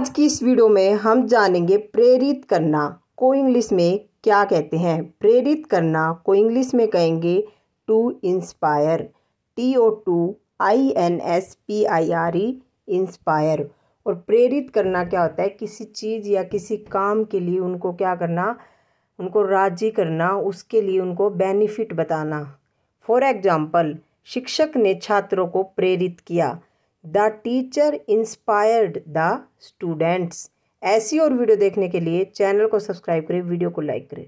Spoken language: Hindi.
आज की इस वीडियो में हम जानेंगे प्रेरित करना को इंग्लिश में क्या कहते हैं प्रेरित करना को इंग्लिश में कहेंगे to inspire T O to I N S P I R E inspire और प्रेरित करना क्या होता है किसी चीज़ या किसी काम के लिए उनको क्या करना उनको राजी करना उसके लिए उनको बेनिफिट बताना फॉर एग्ज़ाम्पल शिक्षक ने छात्रों को प्रेरित किया the teacher inspired the students ऐसी और वीडियो देखने के लिए चैनल को सब्सक्राइब करें वीडियो को लाइक करें